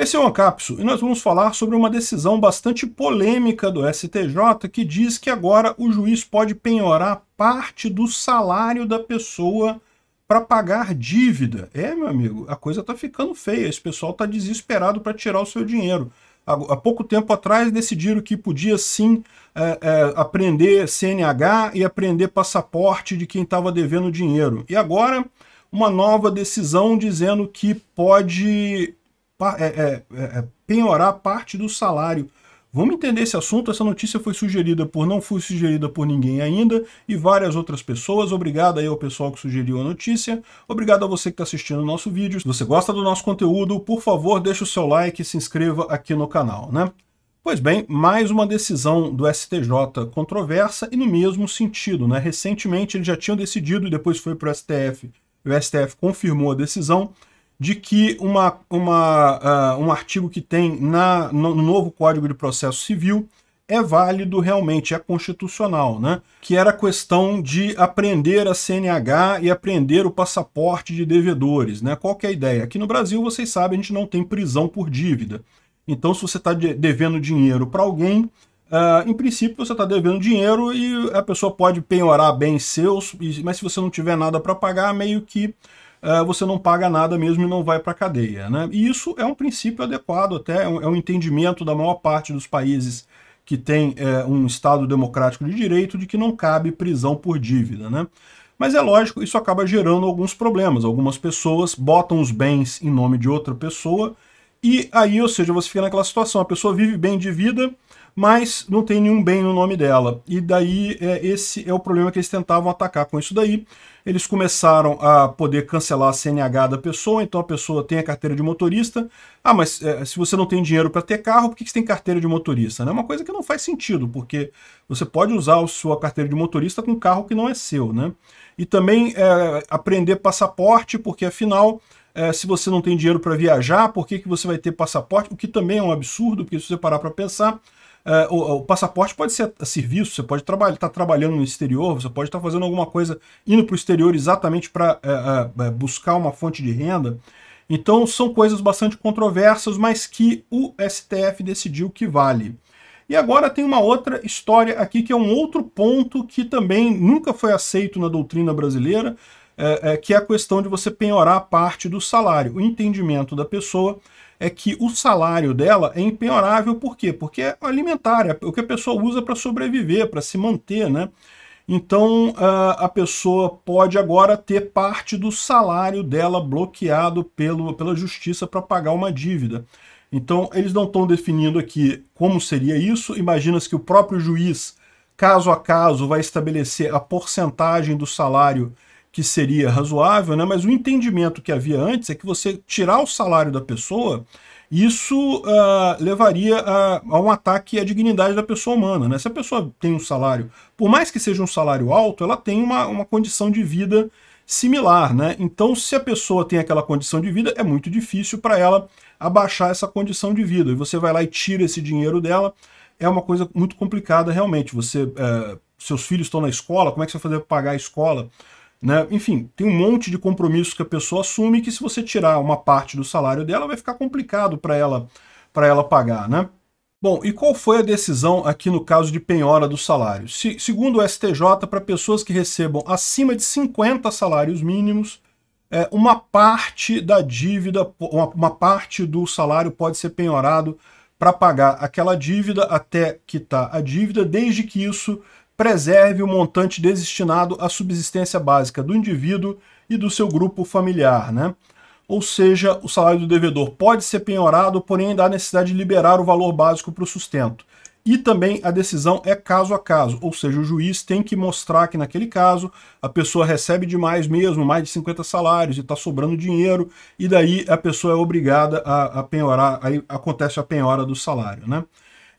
Esse é o Ancapsu e nós vamos falar sobre uma decisão bastante polêmica do STJ que diz que agora o juiz pode penhorar parte do salário da pessoa para pagar dívida. É, meu amigo, a coisa está ficando feia, esse pessoal está desesperado para tirar o seu dinheiro. Há pouco tempo atrás decidiram que podia sim é, é, aprender CNH e aprender passaporte de quem estava devendo dinheiro. E agora uma nova decisão dizendo que pode é é, é, é, penhorar parte do salário. Vamos entender esse assunto. Essa notícia foi sugerida por não foi sugerida por ninguém ainda e várias outras pessoas. Obrigado aí ao pessoal que sugeriu a notícia. Obrigado a você que está assistindo o nosso vídeo. Se você gosta do nosso conteúdo, por favor, deixe o seu like e se inscreva aqui no canal, né? Pois bem, mais uma decisão do STJ controversa e no mesmo sentido, né? Recentemente eles já tinham decidido e depois foi para o STF. O STF confirmou a decisão de que uma, uma, uh, um artigo que tem na, no novo Código de Processo Civil é válido realmente, é constitucional, né? que era a questão de apreender a CNH e apreender o passaporte de devedores. Né? Qual é a ideia? Aqui no Brasil, vocês sabem, a gente não tem prisão por dívida. Então, se você está devendo dinheiro para alguém, uh, em princípio você está devendo dinheiro e a pessoa pode penhorar bens seus, mas se você não tiver nada para pagar, meio que eh, você não paga nada mesmo e não vai para a cadeia. Né? E isso é um princípio adequado até, é um, é um entendimento da maior parte dos países que tem é, um Estado democrático de direito de que não cabe prisão por dívida. Né? Mas é lógico, isso acaba gerando alguns problemas. Algumas pessoas botam os bens em nome de outra pessoa e aí, ou seja, você fica naquela situação, a pessoa vive bem de vida, mas não tem nenhum bem no nome dela. E daí é, esse é o problema que eles tentavam atacar com isso daí. Eles começaram a poder cancelar a CNH da pessoa, então a pessoa tem a carteira de motorista. Ah, mas é, se você não tem dinheiro para ter carro, por que, que você tem carteira de motorista? Né? É né? uma coisa que não faz sentido, porque você pode usar a sua carteira de motorista com carro que não é seu, né? E também é, aprender passaporte, porque afinal é, se você não tem dinheiro para viajar, por que, que você vai ter passaporte? O que também é um absurdo, porque se você parar para pensar, Uh, o, o, passaporte pode ser a serviço, você pode estar tá trabalhando no exterior, você pode estar tá fazendo alguma coisa indo para o exterior exatamente para uh, é, uh, é, buscar uma fonte de renda. Então são coisas bastante controversas, mas que o STF decidiu que vale. E agora tem uma outra história aqui que é um outro ponto que também nunca foi aceito na doutrina brasileira, que é a questão de você penhorar parte do salário. O entendimento da pessoa é que o salário dela é empenhorável, por quê? Porque é alimentar, é o que a pessoa usa para sobreviver, para se manter, né? Então a pessoa pode agora ter parte do salário dela bloqueado pelo, pela justiça para pagar uma dívida. Então eles não estão definindo aqui como seria isso, imagina-se que o próprio juiz, caso a caso, vai estabelecer a porcentagem do salário que seria razoável, né? mas o entendimento que havia antes é que você tirar o salário da pessoa, isso uh, levaria a, a, um ataque à dignidade da pessoa humana. Né? Se a pessoa tem um salário, por mais que seja um salário alto, ela tem uma, uma condição de vida similar. Né? Então, se a pessoa tem aquela condição de vida, é muito difícil para ela abaixar essa condição de vida. E você vai lá e tira esse dinheiro dela, é uma coisa muito complicada realmente. Você, uh, seus filhos estão na escola, como é que você vai fazer para pagar a escola? Né? Enfim, tem um monte de compromissos que a pessoa assume que se você tirar uma parte do salário dela, vai ficar complicado para ela, para ela pagar. Né? Bom, e qual foi a decisão aqui no caso de penhora do salário? Se, segundo o STJ, para pessoas que recebam acima de 50 salários mínimos, é, uma parte da dívida, uma, uma, parte do salário pode ser penhorado para pagar aquela dívida até quitar a dívida, desde que isso preserve o montante destinado à subsistência básica do indivíduo e do seu grupo familiar, né? Ou seja, o salário do devedor pode ser penhorado, porém ainda há necessidade de liberar o valor básico para o sustento. E também a decisão é caso a caso, ou seja, o juiz tem que mostrar que naquele caso a pessoa recebe demais mesmo, mais de 50 salários e está sobrando dinheiro, e daí a pessoa é obrigada a, a penhorar, aí acontece a penhora do salário, né?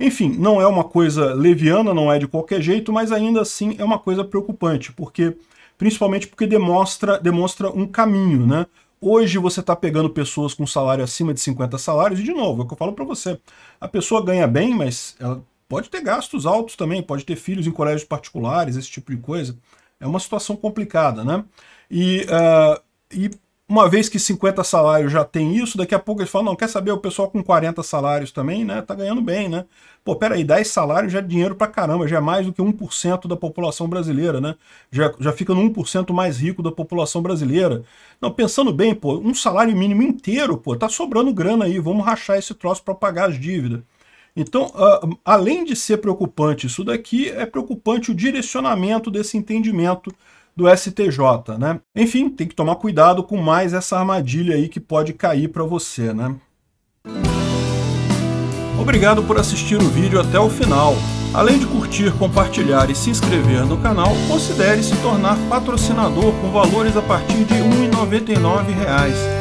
Enfim, não é uma coisa leviana, não é de qualquer jeito, mas ainda assim é uma coisa preocupante, porque principalmente porque demonstra, demonstra um caminho, né? Hoje você está pegando pessoas com salário acima de 50 salários, e de novo, é o que eu falo para você, a pessoa ganha bem, mas ela pode ter gastos altos também, pode ter filhos em colégios particulares, esse tipo de coisa. É uma situação complicada, né? E, uh, e uma vez que 50 salários já tem isso, daqui a pouco eles falam, não, quer saber, o pessoal com 40 salários também, né, tá ganhando bem, né? Pô, peraí, 10 salários já é dinheiro pra caramba, já é mais do que 1% da população brasileira, né? Já, já fica no 1% mais rico da população brasileira. Não, pensando bem, pô, um salário mínimo inteiro, pô, tá sobrando grana aí, vamos rachar esse troço pra pagar as dívidas. Então, uh, além de ser preocupante isso daqui, é preocupante o direcionamento desse entendimento do STJ, né? Enfim, tem que tomar cuidado com mais essa armadilha aí que pode cair para você, né? Obrigado por assistir o vídeo até o final. Além de curtir, compartilhar e se inscrever no canal, considere se tornar patrocinador com valores a partir de R$ 1,99